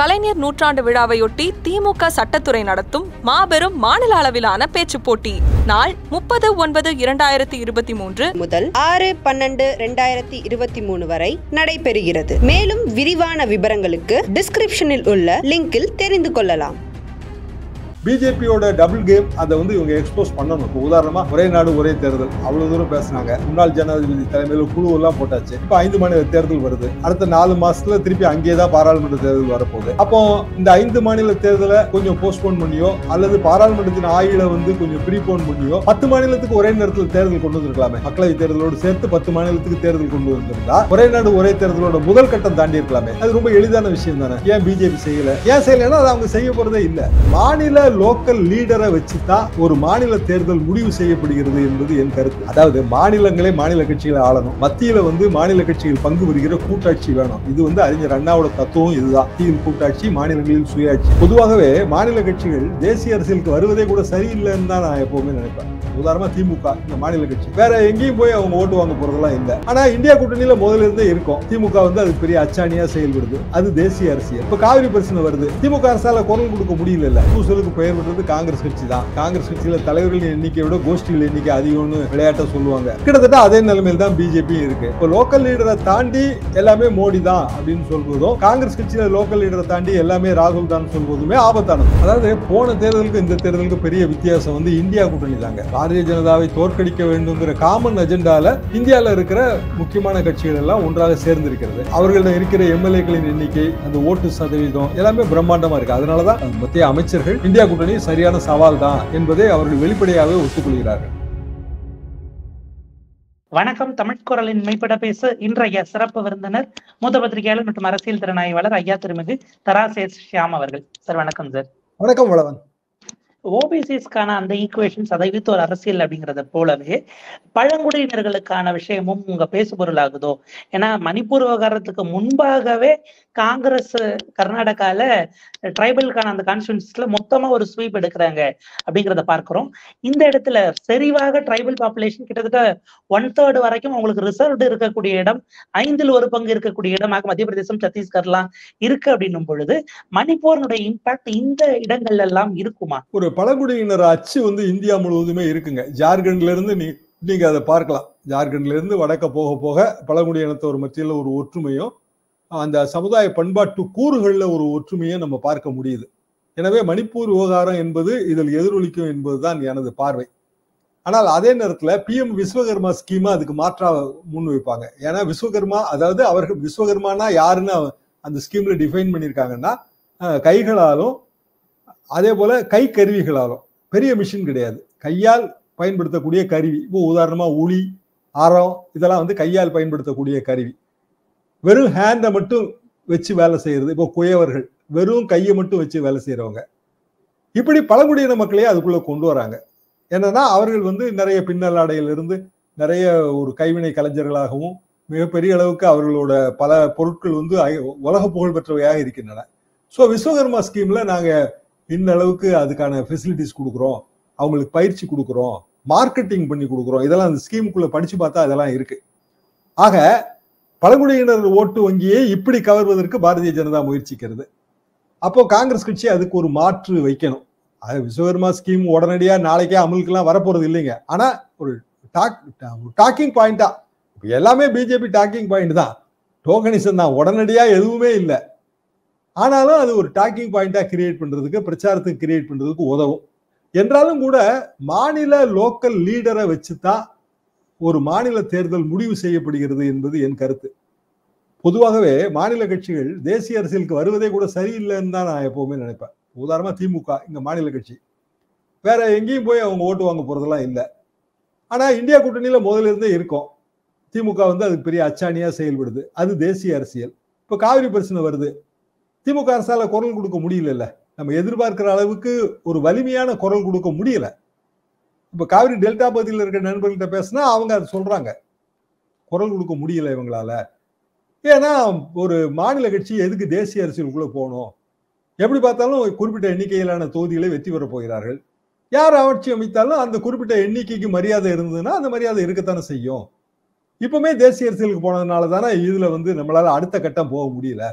கலைஞர் நூற்றாண்டு விழாவையொட்டி திமுக சட்டத்துறை நடத்தும் மாபெரும் மாநில அளவிலான பேச்சு போட்டி நாள் முப்பது ஒன்பது இரண்டாயிரத்தி இருபத்தி மூன்று முதல் ஆறு பன்னெண்டு இரண்டாயிரத்தி இருபத்தி மூணு வரை நடைபெறுகிறது மேலும் விரிவான விவரங்களுக்கு டிஸ்கிரிப்ஷனில் உள்ள லிங்கில் தெரிந்து கொள்ளலாம் பிஜேபியோட டபுள் கேம் அதை வந்து இவங்க எக்ஸ்போஸ் பண்ணணும் இப்போ உதாரணமாக ஒரே நாடு ஒரே தேர்தல் அவ்வளோ தூரம் பேசினாங்க முன்னாள் ஜனாதிபதி தலைமையில் குழு எல்லாம் போட்டாச்சு இப்போ ஐந்து மாநில தேர்தல் வருது அடுத்த நாலு மாசத்துல திருப்பி அங்கேயே தான் பாராளுமன்ற தேர்தல் வரப்போகுது அப்போ இந்த ஐந்து மாநில தேர்தலை கொஞ்சம் போஸ்ட்போன் பண்ணியோ அல்லது பாராளுமன்றத்தின் ஆயில வந்து கொஞ்சம் ப்ரீபோன் பண்ணியோ பத்து மாநிலத்துக்கு ஒரே நேரத்தில் தேர்தல் கொண்டு வந்திருக்கலாமே மக்களவை தேர்தலோடு சேர்த்து பத்து மாநிலத்துக்கு தேர்தல் கொண்டு வந்திருந்தா ஒரே நாடு ஒரே தேர்தலோட முதல் கட்டம் தாண்டி இருக்கலாமே அது ரொம்ப எளிதான விஷயம் தானே ஏன் பிஜேபி செய்யல ஏன் செய்யலைன்னா அது அவங்க செய்ய போறதே இல்லை மாநில லோக்கல் லீடரை வச்சு தான் ஒரு மாநில தேர்தல் முடிவு செய்யப்படுகிறது என்பது என் கருத்து அதாவது மாநிலங்களே மாநில கட்சிகளை ஆளணும் மத்தியில வந்து மாநில கட்சிகள் பங்கு பெறுகிற கூட்டாட்சி வேணும் இது வந்து அறிஞர் அண்ணாவோட தத்துவம் இதுதான் தீயின் கூட்டாட்சி மாநிலங்களில் சுயாட்சி பொதுவாகவே மாநில கட்சிகள் தேசிய அரசியலுக்கு வருவதே கூட சரியில்லைன்னு தான் நான் எப்பவுமே நினைப்பேன் உதாரணமா திமுக இந்த மாநில கட்சி வேற எங்கேயும் போய் அவங்க ஓட்டு வாங்க போறதெல்லாம் இல்லை ஆனா இந்தியா கூட்டணியில முதல்ல இருந்தே இருக்கும் திமுக வந்து அது பெரிய அச்சாணியா செயல்படுது அது தேசிய அரசியல் இப்ப காவிரி பிரச்சனை வருது திமுக அரசால குரல் கொடுக்க முடியல கூசலுக்கு பெயர் பெற்றது காங்கிரஸ் கட்சி தான் காங்கிரஸ் கட்சியில் தலைவர்களின் எண்ணிக்கை விட கோஷ்டிகள் எண்ணிக்கை அதிகம்னு விளையாட்டை சொல்லுவாங்க கிட்டத்தட்ட அதே நிலைமையில் தான் பிஜேபி இருக்கு இப்போ லோக்கல் லீடரை தாண்டி எல்லாமே மோடி தான் அப்படின்னு சொல்வதும் காங்கிரஸ் கட்சியில லோக்கல் லீடரை தாண்டி எல்லாமே ராகுல் தான் சொல்வதுமே ஆபத்தானது அதாவது போன தேர்தலுக்கு இந்த தேர்தலுக்கு பெரிய வித்தியாசம் வந்து இந்தியா கூட்டணி தாங்க பாரதிய ஜனதாவை தோற்கடிக்க வேண்டும்ங்கிற காமன் அஜெண்டால இந்தியாவில் இருக்கிற முக்கியமான கட்சிகள் எல்லாம் ஒன்றாக சேர்ந்திருக்கிறது அவர்களிடம் இருக்கிற எம்எல்ஏக்களின் எண்ணிக்கை அந்த ஓட்டு சதவீதம் எல்லாமே பிரம்மாண்டமா இருக்கு அதனாலதான் மத்திய அமைச்சர்கள் இந்தியா கூட்டணி சரியான சவால் தான் என்பதை அவர்கள் வெளிப்படையாக ஒத்துக்கொள்கிறார்கள் வணக்கம் குரலின் மெய்ப்பட பேச இன்றைய சிறப்பு விருந்தினர் மூத்த பத்திரிகையாளர் மற்றும் அரசியல் திறனாய்வாளர் ஐயா திருமிகு தராசே ஷியாம் அவர்கள் சார் வணக்கம் சார் வணக்கம் வளவன் ஓபிசிஸ்க்கான அந்த ஈக்குவேஷன் சதவீத ஒரு அரசியல் அப்படிங்கிறத போலவே பழங்குடியினர்களுக்கான விஷயமும் உங்க பேசுபொருள் ஆகுதோ ஏன்னா மணிப்பூர் விவகாரத்துக்கு முன்பாகவே காங்கிரஸ் கர்நாடகால டிரைபல்கான அந்த கான்ஸ்டியூன்சில மொத்தமா ஒரு ஸ்வீப் எடுக்கிறாங்க அப்படிங்கிறத பார்க்கிறோம் இந்த இடத்துல செறிவாக ட்ரைபல் பாப்புலேஷன் கிட்டத்தட்ட ஒன் தேர்ட் வரைக்கும் அவங்களுக்கு ரிசர்வ்டு இருக்கக்கூடிய இடம் ஐந்தில் ஒரு பங்கு இருக்கக்கூடிய இடமாக மத்திய பிரதேசம் சத்தீஸ்கர்லாம் இருக்கு அப்படின்னும் பொழுது மணிப்பூரனுடைய இம்பாக்ட் இந்த இடங்கள்ல எல்லாம் இருக்குமா ஒரு பழங்குடியினர் அச்சு வந்து இந்தியா முழுவதுமே இருக்குங்க ஜார்க்கண்ட்ல இருந்து நீ நீங்க அதை பார்க்கலாம் ஜார்க்கண்ட்ல இருந்து வடக்க போக போக ஒரு மத்தியில் ஒரு ஒற்றுமையும் அந்த சமுதாய பண்பாட்டு கூறுகளில் ஒரு ஒற்றுமையை நம்ம பார்க்க முடியுது எனவே மணிப்பூர் விவகாரம் என்பது இதில் எதிரொலிக்கும் என்பதுதான் எனது பார்வை ஆனால் அதே நேரத்தில் பிஎம் விஸ்வகர்மா ஸ்கீமா அதுக்கு மாற்றா முன் வைப்பாங்க ஏன்னா விஸ்வகர்மா அதாவது அவர்கள் விஸ்வகர்மானா யாருன்னு அந்த ஸ்கீம்ல டிஃபைன் பண்ணியிருக்காங்கன்னா கைகளாலும் அதே போல் கை கருவிகளாலும் பெரிய மிஷின் கிடையாது கையால் பயன்படுத்தக்கூடிய கருவி இப்போ உதாரணமாக உளி அறம் இதெல்லாம் வந்து கையால் பயன்படுத்தக்கூடிய கருவி வெறும் ஹேண்டை மட்டும் வச்சு வேலை செய்யறது இப்போ குயவர்கள் வெறும் கையை மட்டும் வச்சு வேலை செய்கிறவங்க இப்படி பழங்குடியின மக்களையே அதுக்குள்ளே கொண்டு வராங்க என்னன்னா அவர்கள் வந்து நிறைய பின்னலாடையிலிருந்து நிறைய ஒரு கைவினை கலைஞர்களாகவும் மிகப்பெரிய அளவுக்கு அவர்களோட பல பொருட்கள் வந்து உலக புகழ் பெற்றவையாக இருக்கின்றன ஸோ விஸ்வகர்மா ஸ்கீம்ல நாங்கள் இந்த அளவுக்கு அதுக்கான ஃபெசிலிட்டிஸ் கொடுக்குறோம் அவங்களுக்கு பயிற்சி கொடுக்குறோம் மார்க்கெட்டிங் பண்ணி கொடுக்குறோம் இதெல்லாம் அந்த ஸ்கீமுக்குள்ளே படித்து பார்த்தா அதெல்லாம் இருக்கு ஆக பழங்குடியினர் ஓட்டு வங்கியை இப்படி கவர்வதற்கு பாரதிய ஜனதா முயற்சிக்கிறது அப்போ காங்கிரஸ் கட்சி அதுக்கு ஒரு மாற்று வைக்கணும் அது விஸ்வகர்மா ஸ்கீம் உடனடியாக நாளைக்கே அமலுக்கெல்லாம் வரப்போகிறது இல்லைங்க ஆனால் ஒரு டாக் டாக்கிங் பாயிண்டா எல்லாமே பிஜேபி டாக்கிங் பாயிண்ட் தான் டோக்கனிசம் தான் உடனடியாக எதுவுமே இல்லை ஆனாலும் அது ஒரு டாக்கிங் பாயிண்டாக கிரியேட் பண்ணுறதுக்கு பிரச்சாரத்துக்கு கிரியேட் பண்ணுறதுக்கு உதவும் என்றாலும் கூட மாநில லோக்கல் லீடரை வச்சு தான் ஒரு மாநில தேர்தல் முடிவு செய்யப்படுகிறது என்பது என் கருத்து பொதுவாகவே மாநில கட்சிகள் தேசிய அரசியலுக்கு வருவதே கூட சரியில்லைன்னு தான் நான் எப்போவுமே நினைப்பேன் உதாரணமாக திமுக இங்கே மாநில கட்சி வேற எங்கேயும் போய் அவங்க ஓட்டு வாங்க போகிறதெல்லாம் இல்லை ஆனால் இந்தியா கூட்டணியில் முதலிருந்தே இருக்கும் திமுக வந்து அதுக்கு பெரிய அச்சாணியாக செயல்படுது அது தேசிய அரசியல் இப்போ காவிரி பிரச்சனை வருது திமுக அரசால குரல் கொடுக்க முடியல நம்ம எதிர்பார்க்கிற அளவுக்கு ஒரு வலிமையான குரல் கொடுக்க முடியல இப்ப காவிரி டெல்டா பகுதியில் இருக்கிற நண்பர்கள்ட்ட பேசினா அவங்க அதை சொல்றாங்க குரல் கொடுக்க முடியல இவங்களால ஏன்னா ஒரு மாநில கட்சி எதுக்கு தேசிய அரசியலுக்குள்ள போகணும் எப்படி பார்த்தாலும் குறிப்பிட்ட எண்ணிக்கையிலான தொகுதிகளை வெற்றி பெற போகிறார்கள் யார் ஆட்சி அமைத்தாலும் அந்த குறிப்பிட்ட எண்ணிக்கைக்கு மரியாதை இருந்ததுன்னா அந்த மரியாதை இருக்கத்தானே செய்யும் இப்பவுமே தேசிய அரசியலுக்கு போனதுனால தானே இதுல வந்து நம்மளால அடுத்த கட்டம் போக முடியல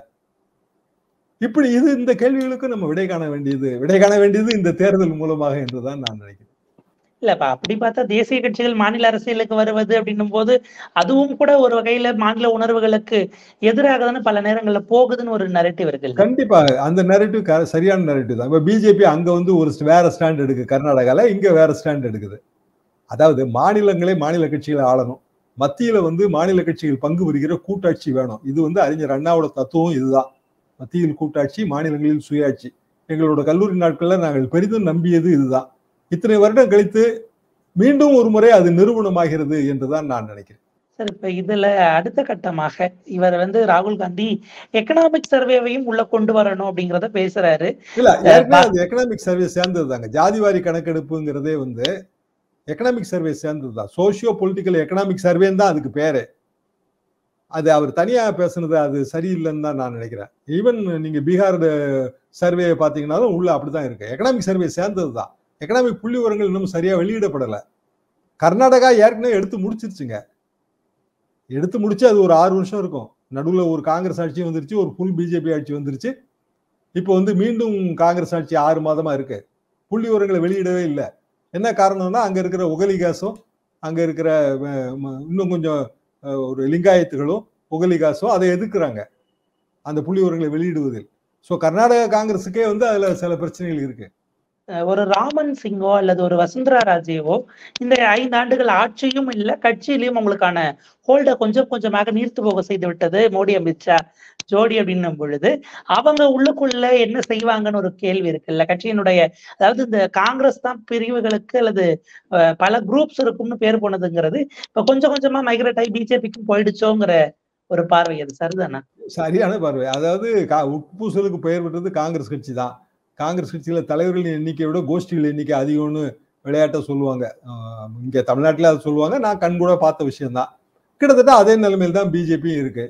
இப்படி இது இந்த கேள்விகளுக்கு நம்ம விடை காண வேண்டியது விடை காண வேண்டியது இந்த தேர்தல் மூலமாக என்றுதான் நான் நினைக்கிறேன் இல்லப்பா அப்படி பார்த்தா தேசிய கட்சிகள் மாநில அரசியலுக்கு வருவது அப்படின்னும் போது அதுவும் கூட ஒரு வகையில மாநில உணர்வுகளுக்கு எதிராக தானே பல நேரங்கள்ல போகுதுன்னு ஒரு நரேட்டிவ் இருக்கு கண்டிப்பா அந்த நரேட்டிவ் சரியான நரேட்டிவ் தான் இப்ப பிஜேபி அங்க வந்து ஒரு வேற ஸ்டாண்ட் எடுக்கு கர்நாடகால இங்க வேற ஸ்டாண்ட் எடுக்குது அதாவது மாநிலங்களே மாநில கட்சிகளை ஆளணும் மத்தியில வந்து மாநில கட்சிகள் பங்கு புரிகிற கூட்டாட்சி வேணும் இது வந்து அறிஞர் அண்ணாவோட தத்துவம் இதுதான் மத்தியில் கூட்டாட்சி மாநிலங்களில் சுயாட்சி எங்களோட கல்லூரி நாட்களில் நாங்கள் பெரிதும் நம்பியது இதுதான் இத்தனை வருடம் கழித்து மீண்டும் ஒரு முறை அது நிறுவனமாகிறது என்றுதான் நான் நினைக்கிறேன் சார் இப்ப இதுல அடுத்த கட்டமாக இவர் வந்து ராகுல் காந்தி எக்கனாமிக் சர்வேவையும் உள்ள கொண்டு வரணும் அப்படிங்கறத பேசுறாரு இல்ல எக்கனாமிக் சர்வே சேர்ந்ததுதாங்க ஜாதிவாரி கணக்கெடுப்புங்கிறதே வந்து எக்கனாமிக் சர்வே சேர்ந்ததுதான் சோசியோ பொலிட்டிக்கல் எக்கனாமிக் சர்வேன்னு தான் அதுக்கு பேரு அது அவர் தனியாக பேசுனது அது சரியில்லைன்னு தான் நான் நினைக்கிறேன் ஈவன் நீங்கள் பீகார் சர்வே பார்த்தீங்கனாலும் உள்ள அப்படி தான் இருக்குது எக்கனாமிக் சர்வே சேர்ந்தது தான் எக்கனாமிக் புள்ளி உரங்கள் இன்னும் சரியாக வெளியிடப்படலை கர்நாடகா ஏற்கனவே எடுத்து முடிச்சிருச்சுங்க எடுத்து முடிச்சு அது ஒரு ஆறு வருஷம் இருக்கும் நடுவில் ஒரு காங்கிரஸ் ஆட்சி வந்துருச்சு ஒரு ஃபுல் பிஜேபி ஆட்சி வந்துருச்சு இப்போ வந்து மீண்டும் காங்கிரஸ் ஆட்சி ஆறு மாதமாக இருக்குது புள்ளி உரங்களை வெளியிடவே இல்லை என்ன காரணம்னா அங்கே இருக்கிற உகலி கேஸும் அங்கே இருக்கிற இன்னும் கொஞ்சம் ஒரு லிங்காயத்துகளோ ஒகலிகாசோ அதை எதிர்க்கிறாங்க அந்த புள்ளி உரங்களை வெளியிடுவதில் ஸோ கர்நாடக காங்கிரஸுக்கே வந்து அதில் சில பிரச்சனைகள் இருக்குது ஒரு ராமன் சிங்கோ அல்லது ஒரு வசுந்தரா ராஜேவோ இந்த ஐந்து ஆண்டுகள் ஆட்சியும் இல்ல கட்சியிலையும் உங்களுக்கான ஹோல்ட கொஞ்சம் கொஞ்சமாக நீர்த்து போக செய்து விட்டது மோடி அமித்ஷா ஜோடி அப்படின்னும் பொழுது அவங்க உள்ளுக்குள்ள என்ன செய்வாங்கன்னு ஒரு கேள்வி இருக்குல்ல கட்சியினுடைய அதாவது இந்த காங்கிரஸ் தான் பிரிவுகளுக்கு அல்லது பல குரூப்ஸ் இருக்கும்னு பேர் போனதுங்கிறது இப்ப கொஞ்சம் கொஞ்சமா மைக்ரேட் ஆகி பிஜேபிக்கும் போயிடுச்சோங்கிற ஒரு பார்வை அது சரிதானா சரியான பார்வை அதாவது உட்பூசலுக்கு பெயர் பெற்றது காங்கிரஸ் கட்சி தான் காங்கிரஸ் கட்சியில் தலைவர்களின் எண்ணிக்கை விட கோஷ்டிகள் எண்ணிக்கை அதிகம்னு விளையாட்டை சொல்லுவாங்க இங்கே தமிழ்நாட்டில் அதை சொல்லுவாங்க நான் கண் கூட பார்த்த விஷயம்தான் கிட்டத்தட்ட அதே நிலைமையில் தான் பிஜேபியும் இருக்கு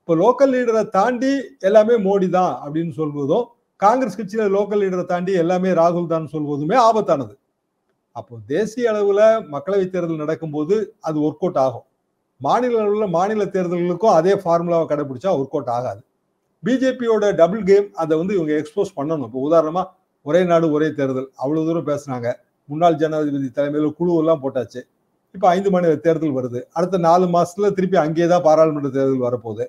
இப்போ லோக்கல் லீடரை தாண்டி எல்லாமே மோடி தான் அப்படின்னு சொல்வதும் காங்கிரஸ் கட்சியில் லோக்கல் லீடரை தாண்டி எல்லாமே ராகுல் தான் சொல்வதுமே ஆபத்தானது அப்போ தேசிய அளவில் மக்களவைத் தேர்தல் நடக்கும்போது அது ஒர்க் அவுட் ஆகும் மாநில அளவில் மாநில தேர்தல்களுக்கும் அதே ஃபார்முலாவை கடைபிடிச்சா ஒர்க் அவுட் ஆகாது பிஜேபியோட டபுள் கேம் அதை வந்து இவங்க எக்ஸ்போஸ் பண்ணணும் இப்போ உதாரணமா ஒரே நாடு ஒரே தேர்தல் அவ்வளவு தூரம் பேசுனாங்க முன்னாள் ஜனாதிபதி தலைமையில் குழு எல்லாம் போட்டாச்சு இப்போ ஐந்து மாநில தேர்தல் வருது அடுத்த நாலு மாசத்துல திருப்பி அங்கேயே தான் பாராளுமன்ற தேர்தல் வரப்போகுது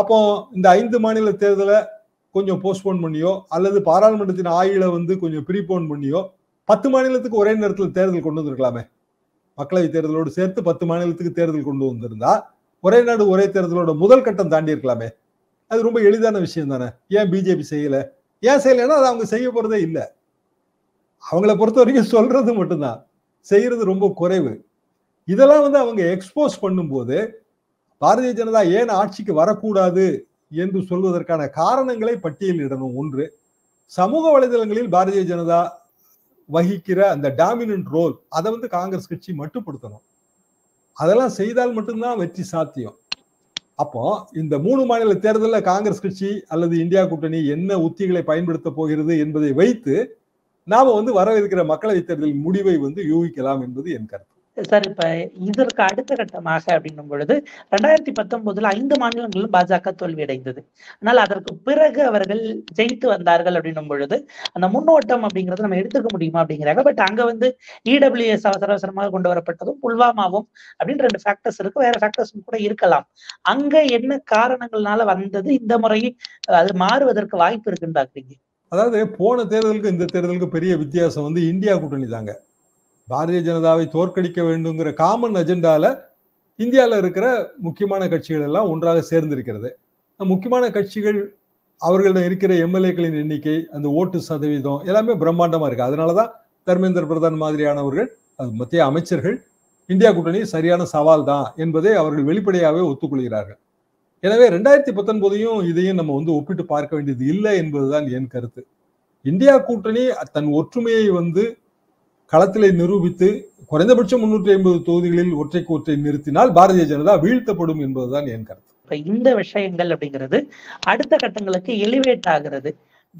அப்போ இந்த ஐந்து மாநில தேர்தலை கொஞ்சம் போஸ்ட்போன் பண்ணியோ அல்லது பாராளுமன்றத்தின் ஆயில வந்து கொஞ்சம் ப்ரீபோன் பண்ணியோ பத்து மாநிலத்துக்கு ஒரே நேரத்தில் தேர்தல் கொண்டு வந்திருக்கலாமே மக்களவைத் தேர்தலோடு சேர்த்து பத்து மாநிலத்துக்கு தேர்தல் கொண்டு வந்திருந்தா ஒரே நாடு ஒரே தேர்தலோட முதல் கட்டம் தாண்டி இருக்கலாமே அது ரொம்ப எளிதான விஷயம் தானே ஏன் பிஜேபி செய்யலை ஏன் செய்யலைன்னா அது அவங்க செய்ய போகிறதே இல்லை அவங்கள பொறுத்த வரைக்கும் சொல்றது மட்டும்தான் செய்யறது ரொம்ப குறைவு இதெல்லாம் வந்து அவங்க எக்ஸ்போஸ் பண்ணும்போது பாரதிய ஜனதா ஏன் ஆட்சிக்கு வரக்கூடாது என்று சொல்வதற்கான காரணங்களை பட்டியலிடணும் ஒன்று சமூக வலைதளங்களில் பாரதிய ஜனதா வகிக்கிற அந்த டாமினன்ட் ரோல் அதை வந்து காங்கிரஸ் கட்சி மட்டுப்படுத்தணும் அதெல்லாம் செய்தால் மட்டும்தான் வெற்றி சாத்தியம் அப்போ இந்த மூணு மாநில தேர்தலில் காங்கிரஸ் கட்சி அல்லது இந்தியா கூட்டணி என்ன உத்திகளை பயன்படுத்த போகிறது என்பதை வைத்து நாம வந்து வரவிருக்கிற மக்களவைத் தேர்தல் முடிவை வந்து யூகிக்கலாம் என்பது என் கருத்து சார் இப்ப இதற்கு அடுத்த கட்டமாக அப்படின்னும் பொழுது ரெண்டாயிரத்தி பத்தொன்பதுல ஐந்து மாநிலங்களிலும் பாஜக தோல்வியடைந்தது ஆனால் அதற்கு பிறகு அவர்கள் ஜெயித்து வந்தார்கள் அப்படின்னும் பொழுது அந்த முன்னோட்டம் அப்படிங்கறத நம்ம எடுத்துக்க முடியுமா அப்படிங்கிறாங்க பட் அங்க வந்து இடபிள்யூஎஸ் e அவசர அவசரமாக கொண்டு வரப்பட்டதும் புல்வாமாவும் அப்படின்னு ரெண்டு ஃபேக்டர்ஸ் இருக்கு வேற ஃபேக்டர்ஸும் கூட இருக்கலாம் அங்க என்ன காரணங்கள்னால வந்தது இந்த முறை அது மாறுவதற்கு வாய்ப்பு இருக்குன்னு பாக்குறீங்க அதாவது போன தேர்தலுக்கு இந்த தேர்தலுக்கு பெரிய வித்தியாசம் வந்து இந்தியா கூட்டணி தாங்க பாரதிய ஜனதாவை தோற்கடிக்க வேண்டுங்கிற காமன் அஜெண்டால இந்தியாவில் இருக்கிற முக்கியமான கட்சிகள் எல்லாம் ஒன்றாக சேர்ந்திருக்கிறது முக்கியமான கட்சிகள் அவர்களிடம் இருக்கிற எம்எல்ஏக்களின் எண்ணிக்கை அந்த ஓட்டு சதவீதம் எல்லாமே பிரம்மாண்டமாக இருக்குது அதனால தான் தர்மேந்திர பிரதான் மாதிரியானவர்கள் அது மத்திய அமைச்சர்கள் இந்தியா கூட்டணி சரியான சவால் தான் என்பதை அவர்கள் வெளிப்படையாகவே ஒத்துக்கொள்கிறார்கள் எனவே ரெண்டாயிரத்தி பத்தொன்பதையும் இதையும் நம்ம வந்து ஒப்பிட்டு பார்க்க வேண்டியது இல்லை என்பதுதான் என் கருத்து இந்தியா கூட்டணி தன் ஒற்றுமையை வந்து களத்திலே நிரூபித்து குறைந்தபட்சம் முன்னூற்றி ஐம்பது தொகுதிகளில் ஒற்றை கூற்றை நிறுத்தினால் பாரதிய ஜனதா வீழ்த்தப்படும் என்பதுதான் என் கருத்து இப்ப இந்த விஷயங்கள் அப்படிங்கிறது அடுத்த கட்டங்களுக்கு எலிவேட் ஆகிறது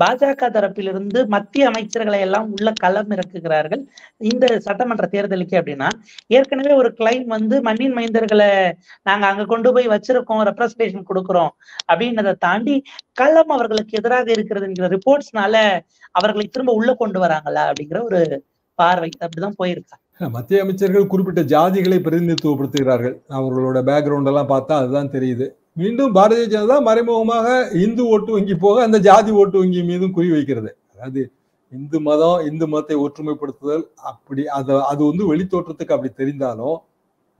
பாஜக தரப்பிலிருந்து மத்திய அமைச்சர்களை எல்லாம் உள்ள களம் இறக்குகிறார்கள் இந்த சட்டமன்ற தேர்தலுக்கு அப்படின்னா ஏற்கனவே ஒரு கிளைம் வந்து மண்ணின் மைந்தர்களை நாங்க அங்க கொண்டு போய் வச்சிருக்கோம் ரெப்ரசன்டேஷன் கொடுக்குறோம் அப்படின்றத தாண்டி களம் அவர்களுக்கு எதிராக இருக்கிறது என்கிற ரிப்போர்ட்ஸ்னால அவர்களை திரும்ப உள்ள கொண்டு வராங்களா அப்படிங்கிற ஒரு பார்வை அப்படிதான் போயிருக்கா மத்திய அமைச்சர்கள் குறிப்பிட்ட ஜாதிகளை பிரதிநிதித்துவப்படுத்துகிறார்கள் அவர்களோட பேக்ரவுண்ட் எல்லாம் பார்த்தா அதுதான் தெரியுது மீண்டும் பாரதிய ஜனதா மறைமுகமாக இந்து ஓட்டு வங்கி போக அந்த ஜாதி ஓட்டு வங்கி மீதும் குறி வைக்கிறது அதாவது இந்து மதம் இந்து மதத்தை ஒற்றுமைப்படுத்துதல் அப்படி அது அது வந்து வெளித்தோற்றத்துக்கு அப்படி தெரிந்தாலும்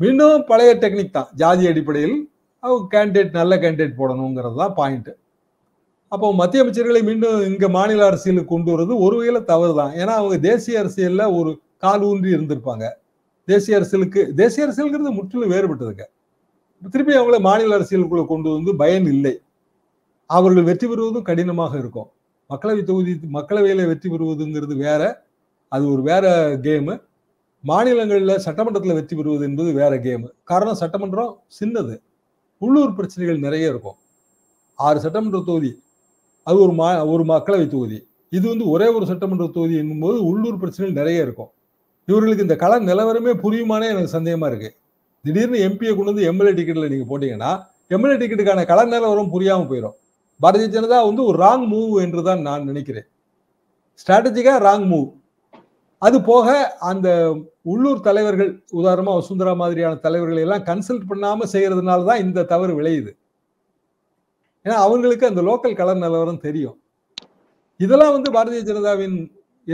மீண்டும் பழைய டெக்னிக் தான் ஜாதி அடிப்படையில் அவங்க கேண்டிடேட் நல்ல கேண்டிடேட் போடணுங்கிறது தான் பாயிண்ட் அப்போ மத்திய அமைச்சர்களை மீண்டும் இங்க மாநில அரசியலுக்கு கொண்டு வர்றது ஒரு வகையில தவறு தான் ஏன்னா அவங்க தேசிய அரசியல்ல ஒரு கால் ஊன்றி இருந்திருப்பாங்க தேசிய அரசியலுக்கு தேசிய அரசியலுங்கிறது முற்றிலும் வேறுபட்டதுங்க திருப்பி அவங்கள மாநில அரசியலுக்குள்ள கொண்டு வந்து பயன் இல்லை அவர்கள் வெற்றி பெறுவதும் கடினமாக இருக்கும் மக்களவை தொகுதி மக்களவையில வெற்றி பெறுவதுங்கிறது வேற அது ஒரு வேற கேமு மாநிலங்களில் சட்டமன்றத்தில் வெற்றி பெறுவது என்பது வேற கேமு காரணம் சட்டமன்றம் சின்னது உள்ளூர் பிரச்சனைகள் நிறைய இருக்கும் ஆறு சட்டமன்ற தொகுதி அது ஒரு மா ஒரு மக்களவை தொகுதி இது வந்து ஒரே ஒரு சட்டமன்ற தொகுதி என்னும்போது உள்ளூர் பிரச்சனைகள் நிறைய இருக்கும் இவர்களுக்கு இந்த கள நிலவரமே புரியுமானே எனக்கு சந்தேகமாக இருக்குது திடீர்னு எம்பியை கொண்டு வந்து எம்எல்ஏ டிக்கெட்டில் நீங்கள் போட்டிங்கன்னா எம்எல்ஏ டிக்கெட்டுக்கான கள நிலவரம் புரியாமல் போயிடும் பாரதிய ஜனதா வந்து ஒரு ராங் மூவ் என்று தான் நான் நினைக்கிறேன் ஸ்ட்ராட்டஜிக்காக ராங் மூவ் அது போக அந்த உள்ளூர் தலைவர்கள் உதாரணமாக வசுந்தரா மாதிரியான தலைவர்களை எல்லாம் கன்சல்ட் பண்ணாமல் செய்கிறதுனால தான் இந்த தவறு விளையுது ஏன்னா அவங்களுக்கு அந்த லோக்கல் கலர் நிலவரம் தெரியும் இதெல்லாம் வந்து பாரதிய ஜனதாவின்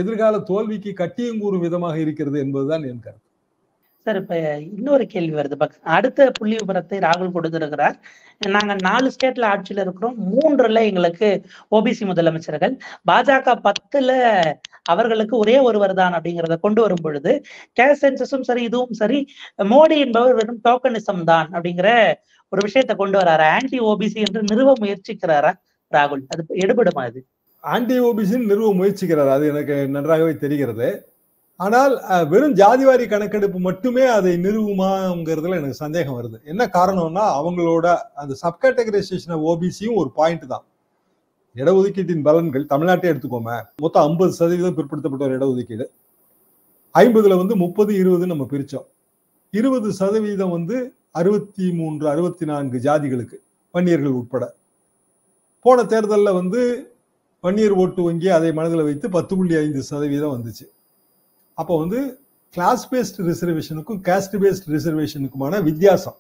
எதிர்கால தோல்விக்கு கட்டியும் கூறும் விதமாக இருக்கிறது என்பதுதான் என் கருத்து சார் இப்ப இன்னொரு கேள்வி வருது அடுத்த புள்ளி விபரத்தை ராகுல் கொடுத்திருக்கிறார் நாங்க நாலு ஸ்டேட்ல ஆட்சியில இருக்கிறோம் மூன்றுல எங்களுக்கு ஓபிசி முதலமைச்சர்கள் பாஜக பத்துல அவர்களுக்கு ஒரே ஒருவர் தான் அப்படிங்கிறத கொண்டு வரும் பொழுது கேசன்சஸும் சரி இதுவும் சரி மோடி என்பவர் வெறும் டோக்கனிசம் தான் அப்படிங்கிற ஒரு விஷயத்தை கொண்டு வராரு ஆன்டி ஓபிசி என்று நிறுவ முயற்சிக்கிறாரா ராகுல் அது எடுபடுமா அது ஆன்டி ஓபிசி நிறுவ முயற்சிக்கிறார் அது எனக்கு நன்றாகவே தெரிகிறது ஆனால் வெறும் ஜாதிவாரி கணக்கெடுப்பு மட்டுமே அதை நிறுவுமாங்கிறதுல எனக்கு சந்தேகம் வருது என்ன காரணம்னா அவங்களோட அந்த சப்கேட்டகரைசேஷன் ஓபிசியும் ஒரு பாயிண்ட் தான் இடஒதுக்கீட்டின் பலன்கள் தமிழ்நாட்டை எடுத்துக்கோமே மொத்தம் ஐம்பது சதவீதம் பிற்படுத்தப்பட்ட ஒரு இடஒதுக்கீடு ஐம்பதுல வந்து முப்பது இருபதுன்னு நம்ம பிரித்தோம் இருபது சதவீதம் வந்து அறுபத்தி மூன்று அறுபத்தி நான்கு ஜாதிகளுக்கு வன்னியர்கள் உட்பட போன தேர்தலில் வந்து பன்னீர் ஓட்டு வங்கி அதை மனதில் வைத்து பத்து புள்ளி ஐந்து சதவீதம் வந்துச்சு அப்போ வந்து கிளாஸ் பேஸ்ட் ரிசர்வேஷனுக்கும் கேஸ்ட் பேஸ்ட் ரிசர்வேஷனுக்குமான வித்தியாசம்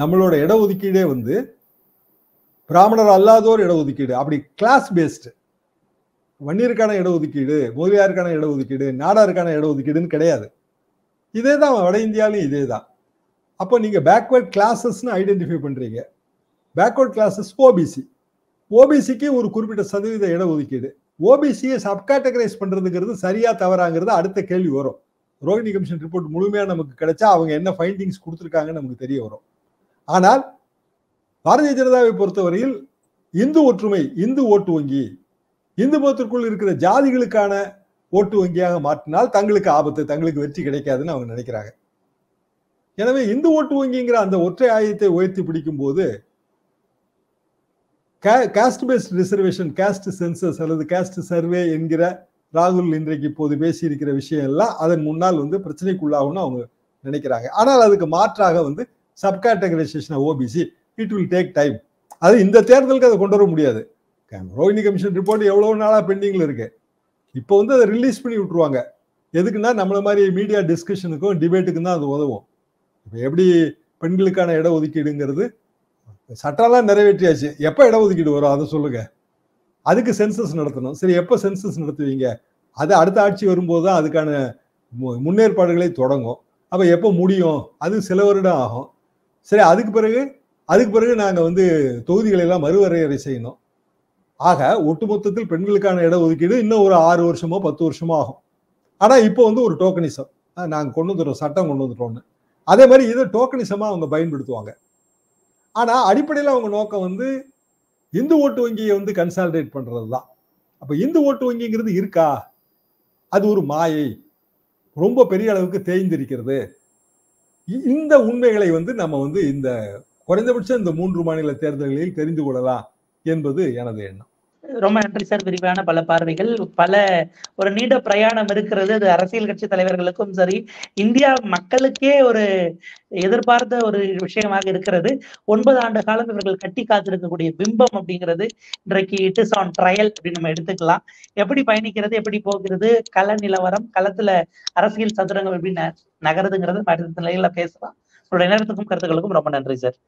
நம்மளோட இடஒதுக்கீடே வந்து பிராமணர் அல்லாதோர் இடஒதுக்கீடு அப்படி கிளாஸ் பேஸ்டு வன்னியருக்கான இடஒதுக்கீடு முதலியாருக்கான இடஒதுக்கீடு நாடாருக்கான இடஒதுக்கீடுன்னு கிடையாது இதே தான் வட இந்தியாவிலும் இதே தான் அப்போ நீங்கள் பேக்வேர்ட் கிளாஸஸ்னு ஐடென்டிஃபை பண்ணுறீங்க பேக்வேர்ட் கிளாஸஸ் ஓபிசி ஓபிசிக்கு ஒரு குறிப்பிட்ட சதவீத இடஒதுக்கீடு ஓபிசியை சப்கேட்டகரைஸ் பண்ணுறதுங்கிறது சரியாக தவறாங்கிறது அடுத்த கேள்வி வரும் ரோஹிணி கமிஷன் ரிப்போர்ட் முழுமையாக நமக்கு கிடைச்சா அவங்க என்ன ஃபைண்டிங்ஸ் கொடுத்துருக்காங்கன்னு நமக்கு தெரிய வரும் ஆனால் பாரதிய ஜனதாவை பொறுத்தவரையில் இந்து ஒற்றுமை இந்து ஓட்டு வங்கி இந்து மதத்திற்குள் இருக்கிற ஜாதிகளுக்கான ஓட்டு வங்கியாக மாற்றினால் தங்களுக்கு ஆபத்து தங்களுக்கு வெற்றி கிடைக்காதுன்னு அவங்க நினைக்கிறாங்க எனவே இந்து ஓட்டு வங்கிங்கிற அந்த ஒற்றை ஆயத்தை உயர்த்தி பிடிக்கும் போது caste based reservation caste census அல்லது காஸ்ட் சர்வே என்கிற ராகுல் இன்றைக்கு இப்போது பேசியிருக்கிற விஷயம் எல்லாம் அதன் முன்னால் வந்து பிரச்சனைக்குள்ளாகும்னு அவங்க நினைக்கிறாங்க ஆனால் அதுக்கு மாற்றாக வந்து subcategorisation OBC it will take time அது இந்த தேர்தலுக்கு அதை கொண்டு வர முடியாது ரோஹிணி கமிஷன் ரிப்போர்ட் எவ்வளோ நாளாக பெண்டிங்கில் இருக்கு இப்போ வந்து அதை ரிலீஸ் பண்ணி விட்டுருவாங்க எதுக்குன்னா நம்மள மாதிரி மீடியா டிஸ்கஷனுக்கும் டிபேட்டுக்கும் தான் அது உதவும் இப்போ எப்படி பெண்களுக்கான இட ஒதுக்கீடுங்கிறது சட்டம்லாம் நிறைவேற்றியாச்சு எப்போ இட ஒதுக்கீடு வரும் அதை சொல்லுங்க அதுக்கு சென்சஸ் நடத்தணும் சரி எப்போ சென்சஸ் நடத்துவீங்க அது அடுத்த ஆட்சி வரும்போது தான் அதுக்கான முன்னேற்பாடுகளை தொடங்கும் அப்போ எப்போ முடியும் அது சில வருடம் ஆகும் சரி அதுக்கு பிறகு அதுக்கு பிறகு நாங்கள் வந்து தொகுதிகளெல்லாம் மறுவரையறை செய்யணும் ஆக ஒட்டுமொத்தத்தில் பெண்களுக்கான இட ஒதுக்கீடு இன்னும் ஒரு ஆறு வருஷமோ பத்து வருஷமோ ஆகும் ஆனால் இப்போ வந்து ஒரு டோக்கனிசம் நாங்கள் கொண்டு வந்துடுறோம் சட்டம் கொண்டு வந்துட்டோம்னு அதே மாதிரி இது டோக்கனிசமாக அவங்க பயன்படுத்துவாங்க ஆனால் அடிப்படையில் அவங்க நோக்கம் வந்து இந்து ஓட்டு வங்கியை வந்து கன்சாலிடேட் பண்ணுறது தான் அப்போ இந்து ஓட்டு வங்கிங்கிறது இருக்கா அது ஒரு மாயை ரொம்ப பெரிய அளவுக்கு தேய்ந்திருக்கிறது இந்த உண்மைகளை வந்து நம்ம வந்து இந்த குறைந்தபட்சம் இந்த மூன்று மாநில தேர்தல்களில் தெரிந்து கொள்ளலாம் என்பது எனது எண்ணம் ரொம்ப நன்றி சார் விரிவான பல பார்வைகள் பல ஒரு நீண்ட பிரயாணம் இருக்கிறது அது அரசியல் கட்சி தலைவர்களுக்கும் சரி இந்தியா மக்களுக்கே ஒரு எதிர்பார்த்த ஒரு விஷயமாக இருக்கிறது ஒன்பது ஆண்டு காலம் இவர்கள் கட்டி காத்திருக்கக்கூடிய பிம்பம் அப்படிங்கிறது இன்றைக்கு இட் இஸ் ஆன் ட்ரையல் அப்படின்னு நம்ம எடுத்துக்கலாம் எப்படி பயணிக்கிறது எப்படி போகிறது கள நிலவரம் களத்துல அரசியல் சதுரங்கம் எப்படி நகருதுங்கிறது அடுத்த நிலையில பேசலாம் உங்களுடைய நேரத்துக்கும் கருத்துக்களுக்கும் ரொம்ப நன்றி சார்